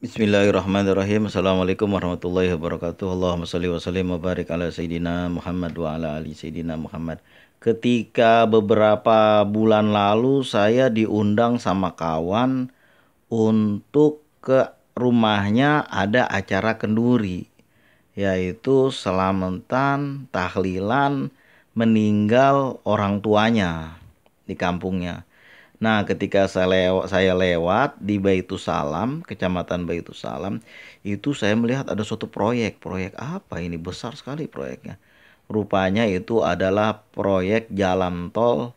Bismillahirrahmanirrahim. Assalamualaikum warahmatullahi wabarakatuh. Allahumma salli wa sallim wa barik ala sayyidina Muhammad wa ala ali sayyidina Muhammad. Ketika beberapa bulan lalu saya diundang sama kawan untuk ke rumahnya ada acara kenduri yaitu selamatan, tahlilan meninggal orang tuanya di kampungnya. Nah, ketika saya lewat, saya lewat di Baitu Salam, Kecamatan Baitu Salam, itu saya melihat ada suatu proyek. Proyek apa ini? Besar sekali proyeknya. Rupanya itu adalah proyek jalan tol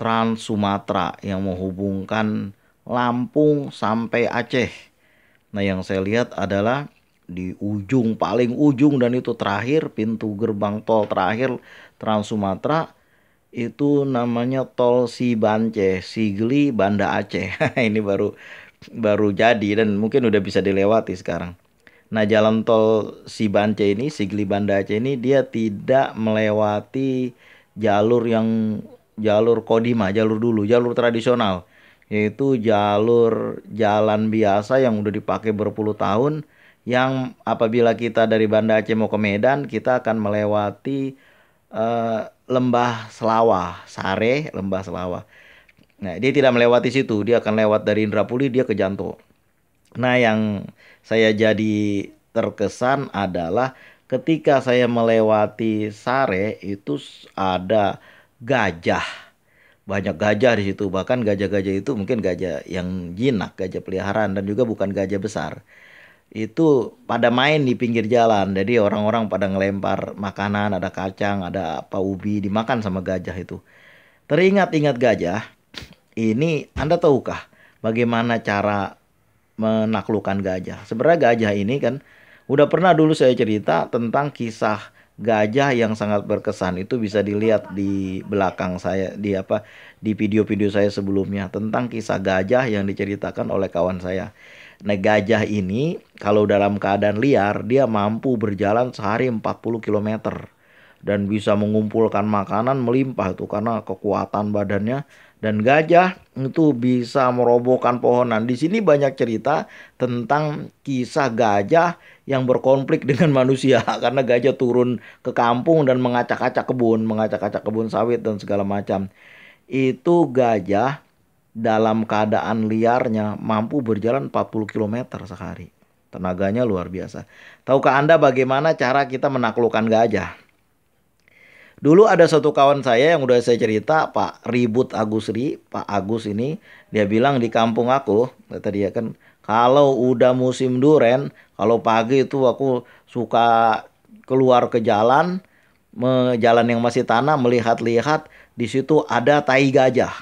Trans Sumatera yang menghubungkan Lampung sampai Aceh. Nah, yang saya lihat adalah di ujung paling ujung dan itu terakhir pintu gerbang tol terakhir Trans Sumatera itu namanya tol Si Bance, Sigli Banda Aceh. ini baru baru jadi dan mungkin udah bisa dilewati sekarang. Nah, jalan tol Si Bance ini, Sigli Banda Aceh ini dia tidak melewati jalur yang jalur Kodima, jalur dulu, jalur tradisional yaitu jalur jalan biasa yang udah dipakai berpuluh tahun yang apabila kita dari Banda Aceh mau ke Medan kita akan melewati uh, lembah Selawah Sare, lembah Selawah. Nah, dia tidak melewati situ, dia akan lewat dari Indrapuli dia ke Janto. Nah, yang saya jadi terkesan adalah ketika saya melewati Sare itu ada gajah. Banyak gajah di situ, bahkan gajah-gajah itu mungkin gajah yang jinak, gajah peliharaan dan juga bukan gajah besar itu pada main di pinggir jalan. Jadi orang-orang pada ngelempar makanan, ada kacang, ada apa ubi dimakan sama gajah itu. Teringat-ingat gajah, ini Anda tahukah bagaimana cara menaklukkan gajah? Sebenarnya gajah ini kan udah pernah dulu saya cerita tentang kisah gajah yang sangat berkesan itu bisa dilihat di belakang saya di apa di video-video saya sebelumnya tentang kisah gajah yang diceritakan oleh kawan saya. Nah gajah ini kalau dalam keadaan liar dia mampu berjalan sehari 40 km dan bisa mengumpulkan makanan melimpah itu karena kekuatan badannya dan gajah itu bisa merobohkan pohonan. Di sini banyak cerita tentang kisah gajah yang berkonflik dengan manusia karena gajah turun ke kampung dan mengacak-acak kebun, mengacak-acak kebun sawit dan segala macam. Itu gajah dalam keadaan liarnya mampu berjalan 40 km sehari. Tenaganya luar biasa. Tahukah Anda bagaimana cara kita menaklukkan gajah? Dulu ada satu kawan saya yang udah saya cerita, Pak Ribut Agusri, Pak Agus ini, dia bilang di kampung aku, tadi dia kan, kalau udah musim duren, kalau pagi itu aku suka keluar ke jalan, jalan yang masih tanah, melihat-lihat, di situ ada tai gajah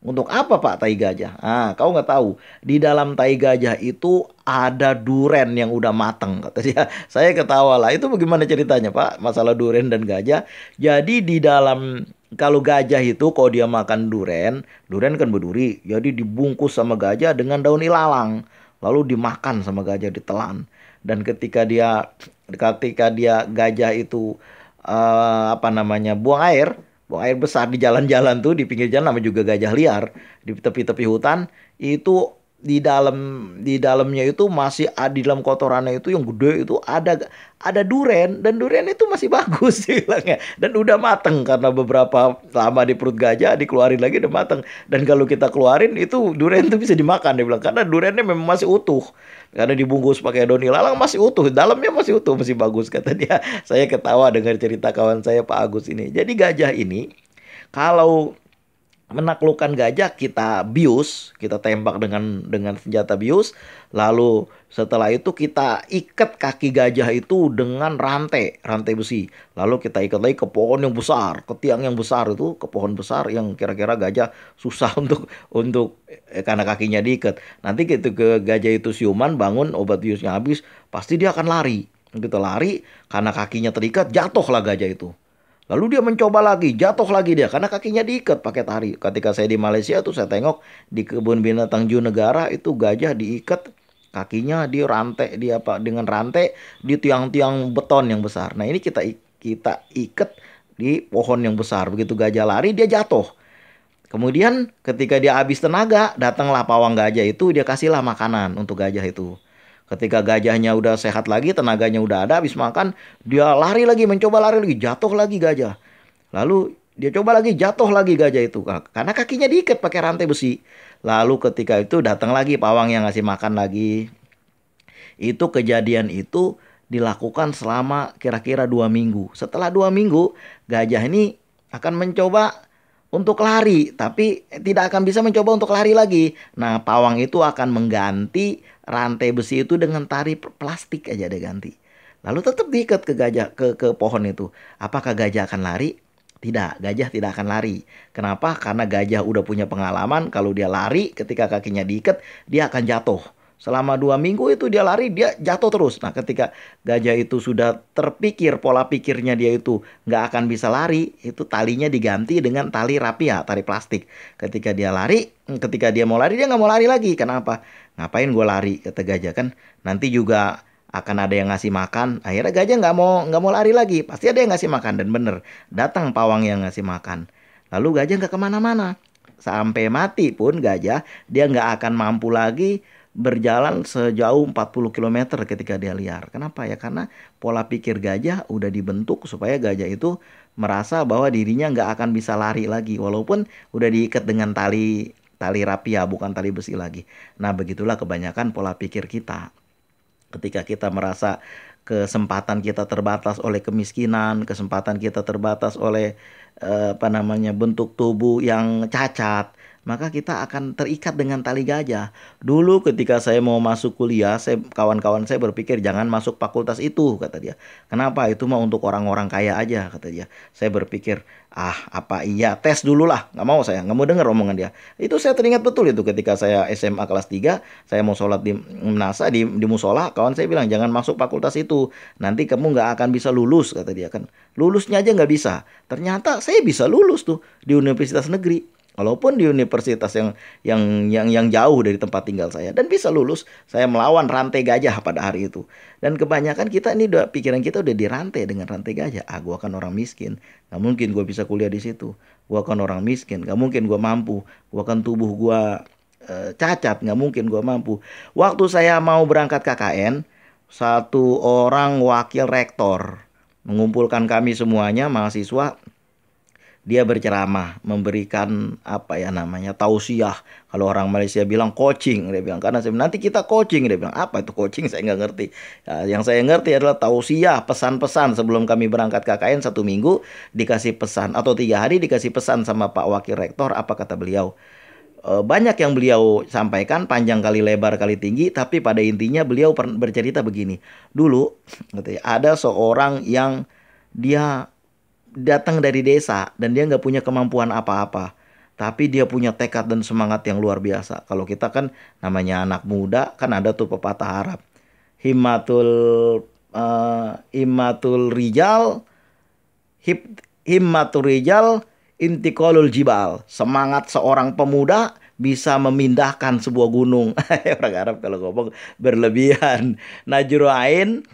untuk apa Pak tai gajah? Ah, kau nggak tahu. Di dalam tai gajah itu ada duren yang udah mateng kata dia. Saya ketawa lah. Itu bagaimana ceritanya Pak? Masalah duren dan gajah. Jadi di dalam kalau gajah itu kalau dia makan duren, duren kan berduri. Jadi dibungkus sama gajah dengan daun ilalang. Lalu dimakan sama gajah ditelan. Dan ketika dia ketika dia gajah itu uh, apa namanya buang air buang air besar di jalan-jalan tuh di pinggir jalan namanya juga gajah liar di tepi-tepi hutan itu di dalam di dalamnya itu masih di dalam kotorannya itu yang gede itu ada ada duren dan duren itu masih bagus bilangnya dan udah mateng karena beberapa lama di perut gajah dikeluarin lagi udah mateng dan kalau kita keluarin itu duren itu bisa dimakan dia bilang karena durennya memang masih utuh karena dibungkus pakai doni lalang masih utuh dalamnya masih utuh masih bagus kata dia saya ketawa dengar cerita kawan saya Pak Agus ini jadi gajah ini kalau menaklukkan gajah kita bius, kita tembak dengan dengan senjata bius, lalu setelah itu kita ikat kaki gajah itu dengan rantai, rantai besi. Lalu kita ikat lagi ke pohon yang besar, ke tiang yang besar itu, ke pohon besar yang kira-kira gajah susah untuk untuk eh, karena kakinya diikat. Nanti gitu ke gajah itu siuman bangun obat biusnya habis, pasti dia akan lari. Gitu lari karena kakinya terikat jatuhlah gajah itu. Lalu dia mencoba lagi, jatuh lagi dia karena kakinya diikat pakai tali. Ketika saya di Malaysia tuh saya tengok di kebun binatang Ju Negara itu gajah diikat kakinya di rantai di apa dengan rantai di tiang-tiang beton yang besar. Nah, ini kita kita ikat di pohon yang besar. Begitu gajah lari dia jatuh. Kemudian ketika dia habis tenaga, datanglah pawang gajah itu dia kasihlah makanan untuk gajah itu. Ketika gajahnya udah sehat lagi, tenaganya udah ada, habis makan, dia lari lagi, mencoba lari lagi, jatuh lagi gajah. Lalu dia coba lagi, jatuh lagi gajah itu. Karena kakinya diikat pakai rantai besi. Lalu ketika itu datang lagi pawang yang ngasih makan lagi. Itu kejadian itu dilakukan selama kira-kira dua minggu. Setelah dua minggu, gajah ini akan mencoba untuk lari, tapi tidak akan bisa mencoba untuk lari lagi. Nah, pawang itu akan mengganti rantai besi itu dengan tari plastik aja dia ganti. Lalu tetap diikat ke gajah ke ke pohon itu. Apakah gajah akan lari? Tidak, gajah tidak akan lari. Kenapa? Karena gajah udah punya pengalaman kalau dia lari ketika kakinya diikat, dia akan jatuh. Selama dua minggu itu dia lari, dia jatuh terus. Nah ketika gajah itu sudah terpikir, pola pikirnya dia itu nggak akan bisa lari, itu talinya diganti dengan tali rapia, ya, tali plastik. Ketika dia lari, hmm, ketika dia mau lari, dia nggak mau lari lagi. Kenapa? Ngapain gue lari, kata gajah kan. Nanti juga akan ada yang ngasih makan. Akhirnya gajah nggak mau nggak mau lari lagi. Pasti ada yang ngasih makan dan bener datang pawang yang ngasih makan. Lalu gajah nggak kemana-mana. Sampai mati pun gajah dia nggak akan mampu lagi berjalan sejauh 40 km ketika dia liar. Kenapa ya? Karena pola pikir gajah udah dibentuk supaya gajah itu merasa bahwa dirinya nggak akan bisa lari lagi walaupun udah diikat dengan tali tali rapia ya, bukan tali besi lagi. Nah, begitulah kebanyakan pola pikir kita. Ketika kita merasa kesempatan kita terbatas oleh kemiskinan, kesempatan kita terbatas oleh eh, apa namanya bentuk tubuh yang cacat, maka kita akan terikat dengan tali gajah. Dulu ketika saya mau masuk kuliah, saya kawan-kawan saya berpikir jangan masuk fakultas itu, kata dia. Kenapa? Itu mah untuk orang-orang kaya aja, kata dia. Saya berpikir, ah apa iya, tes dulu lah. Nggak mau saya, nggak mau dengar omongan dia. Itu saya teringat betul itu ketika saya SMA kelas 3, saya mau sholat di Nasa, di, di musola, kawan saya bilang jangan masuk fakultas itu. Nanti kamu nggak akan bisa lulus, kata dia kan. Lulusnya aja nggak bisa. Ternyata saya bisa lulus tuh di universitas negeri walaupun di universitas yang yang yang yang jauh dari tempat tinggal saya dan bisa lulus saya melawan rantai gajah pada hari itu dan kebanyakan kita ini udah pikiran kita udah dirantai dengan rantai gajah ah gua kan orang miskin nggak mungkin gue bisa kuliah di situ gua kan orang miskin nggak mungkin gue mampu gua kan tubuh gue e, eh, cacat nggak mungkin gue mampu waktu saya mau berangkat KKN satu orang wakil rektor mengumpulkan kami semuanya mahasiswa dia berceramah memberikan apa ya namanya tausiah kalau orang Malaysia bilang coaching dia bilang karena saya nanti kita coaching dia bilang apa itu coaching saya nggak ngerti ya, yang saya ngerti adalah tausiah pesan-pesan sebelum kami berangkat KKN satu minggu dikasih pesan atau tiga hari dikasih pesan sama Pak Wakil Rektor apa kata beliau e, banyak yang beliau sampaikan panjang kali lebar kali tinggi tapi pada intinya beliau bercerita begini dulu ada seorang yang dia datang dari desa dan dia nggak punya kemampuan apa-apa tapi dia punya tekad dan semangat yang luar biasa. Kalau kita kan namanya anak muda kan ada tuh pepatah Arab. Himmatul uh, himmatul rijal hip, himmatul rijal intikolul jibal. Semangat seorang pemuda bisa memindahkan sebuah gunung. Orang Arab kalau ngomong berlebihan. Najruain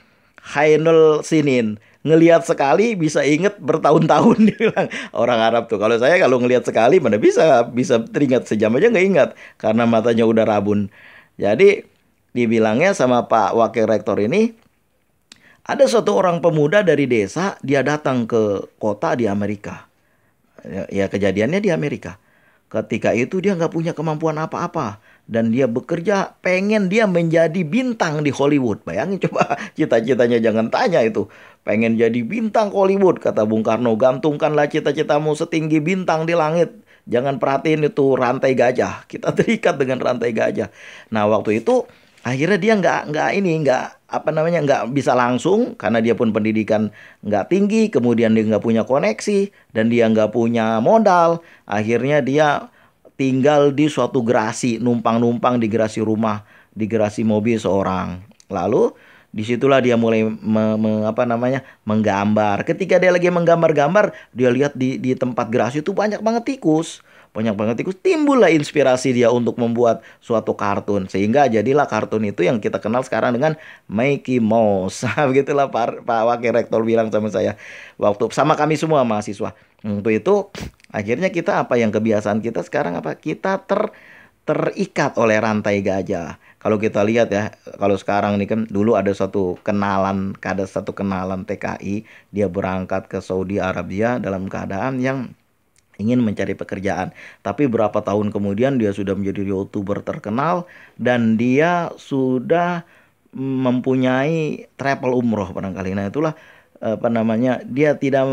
Hainul Sinin ngelihat sekali bisa inget bertahun-tahun Dibilang bilang orang Arab tuh kalau saya kalau ngelihat sekali mana bisa bisa teringat sejam aja nggak ingat karena matanya udah rabun jadi dibilangnya sama Pak Wakil Rektor ini ada suatu orang pemuda dari desa dia datang ke kota di Amerika ya, ya kejadiannya di Amerika ketika itu dia nggak punya kemampuan apa-apa dan dia bekerja pengen dia menjadi bintang di Hollywood. Bayangin coba cita-citanya jangan tanya itu. Pengen jadi bintang Hollywood kata Bung Karno, gantungkanlah cita-citamu setinggi bintang di langit. Jangan perhatiin itu rantai gajah. Kita terikat dengan rantai gajah. Nah waktu itu akhirnya dia nggak nggak ini nggak apa namanya nggak bisa langsung karena dia pun pendidikan nggak tinggi kemudian dia nggak punya koneksi dan dia nggak punya modal akhirnya dia tinggal di suatu gerasi, numpang-numpang di gerasi rumah, di gerasi mobil seorang. Lalu Disitulah dia mulai me, me, apa namanya menggambar. Ketika dia lagi menggambar-gambar, dia lihat di di tempat gerasi itu banyak banget tikus, banyak banget tikus. Timbullah inspirasi dia untuk membuat suatu kartun sehingga jadilah kartun itu yang kita kenal sekarang dengan Mickey Mouse. Begitulah Pak, Pak Wakil Rektor bilang sama saya waktu sama kami semua mahasiswa. Untuk itu akhirnya kita apa yang kebiasaan kita sekarang apa kita ter terikat oleh rantai gajah kalau kita lihat ya kalau sekarang nih kan dulu ada satu kenalan ada satu kenalan TKI dia berangkat ke Saudi Arabia dalam keadaan yang ingin mencari pekerjaan. Tapi berapa tahun kemudian dia sudah menjadi youtuber terkenal dan dia sudah mempunyai travel umroh barangkali. Nah itulah apa namanya dia tidak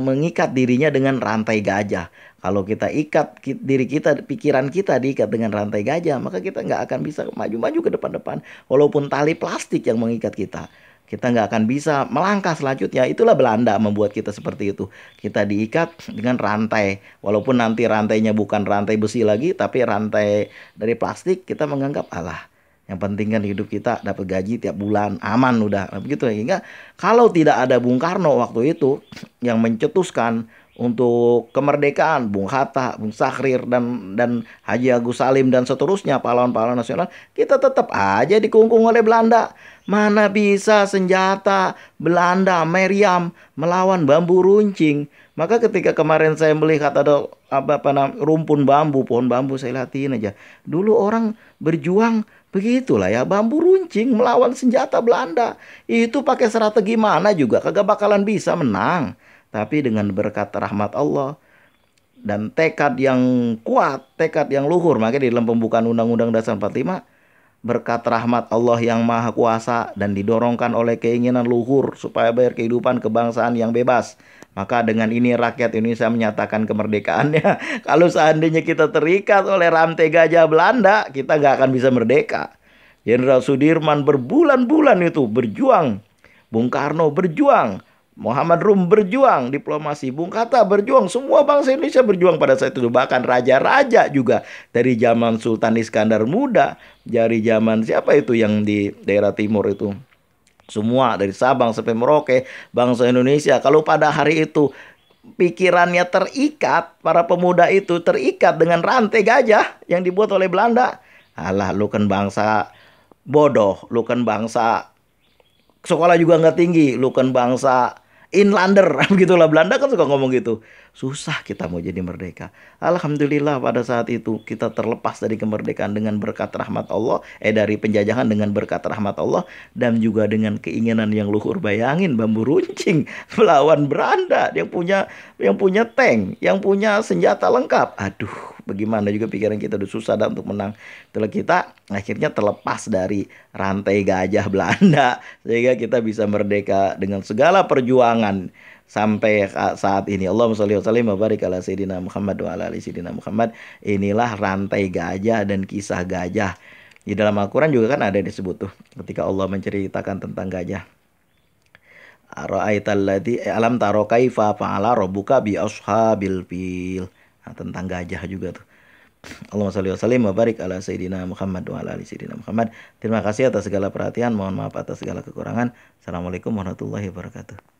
mengikat dirinya dengan rantai gajah kalau kita ikat diri kita, pikiran kita diikat dengan rantai gajah, maka kita nggak akan bisa maju-maju ke depan-depan. Walaupun tali plastik yang mengikat kita, kita nggak akan bisa melangkah selanjutnya. Itulah Belanda membuat kita seperti itu. Kita diikat dengan rantai, walaupun nanti rantainya bukan rantai besi lagi, tapi rantai dari plastik. Kita menganggap Allah yang penting kan hidup kita dapat gaji tiap bulan aman udah nah, begitu sehingga kalau tidak ada Bung Karno waktu itu yang mencetuskan untuk kemerdekaan Bung Hatta, Bung Sakhir dan dan Haji Agus Salim dan seterusnya pahlawan-pahlawan nasional kita tetap aja dikungkung oleh Belanda. Mana bisa senjata Belanda meriam melawan bambu runcing? Maka ketika kemarin saya melihat ada apa, apa rumpun bambu, pohon bambu saya latihin aja. Dulu orang berjuang Begitulah ya, bambu runcing melawan senjata Belanda. Itu pakai strategi mana juga kagak bakalan bisa menang. Tapi dengan berkat rahmat Allah dan tekad yang kuat, tekad yang luhur, makanya di dalam pembukaan Undang-Undang Dasar 45 berkat rahmat Allah yang maha kuasa dan didorongkan oleh keinginan luhur supaya bayar kehidupan kebangsaan yang bebas maka dengan ini rakyat Indonesia menyatakan kemerdekaannya. Kalau seandainya kita terikat oleh rantai gajah Belanda, kita nggak akan bisa merdeka. Jenderal Sudirman berbulan-bulan itu berjuang. Bung Karno berjuang. Muhammad Rum berjuang diplomasi, Bung Hatta berjuang, semua bangsa Indonesia berjuang pada saat itu bahkan raja-raja juga dari zaman Sultan Iskandar Muda, dari zaman siapa itu yang di daerah timur itu semua dari Sabang sampai Merauke bangsa Indonesia kalau pada hari itu pikirannya terikat para pemuda itu terikat dengan rantai gajah yang dibuat oleh Belanda alah lu kan bangsa bodoh lu kan bangsa sekolah juga nggak tinggi lu kan bangsa inlander begitulah Belanda kan suka ngomong gitu Susah kita mau jadi merdeka. Alhamdulillah pada saat itu kita terlepas dari kemerdekaan dengan berkat rahmat Allah, eh dari penjajahan dengan berkat rahmat Allah dan juga dengan keinginan yang luhur. Bayangin bambu runcing melawan beranda yang punya yang punya tank, yang punya senjata lengkap. Aduh, bagaimana juga pikiran kita udah susah dah untuk menang. Itulah kita akhirnya terlepas dari rantai gajah Belanda sehingga kita bisa merdeka dengan segala perjuangan sampai saat ini. Allahumma sholli wa sallim wa barik ala sayidina Muhammad wa ala ali sayidina Muhammad. Inilah rantai gajah dan kisah gajah. Di dalam Al-Qur'an juga kan ada disebut tuh ketika Allah menceritakan tentang gajah. ladzi eh, alam taro kaifa fa'ala rabbuka bi ashabil fil. Nah, tentang gajah juga tuh. Allahumma sholli wa sallim wa barik ala sayidina Muhammad wa ala ali sayidina Muhammad. Terima kasih atas segala perhatian, mohon maaf atas segala kekurangan. Assalamualaikum warahmatullahi wabarakatuh.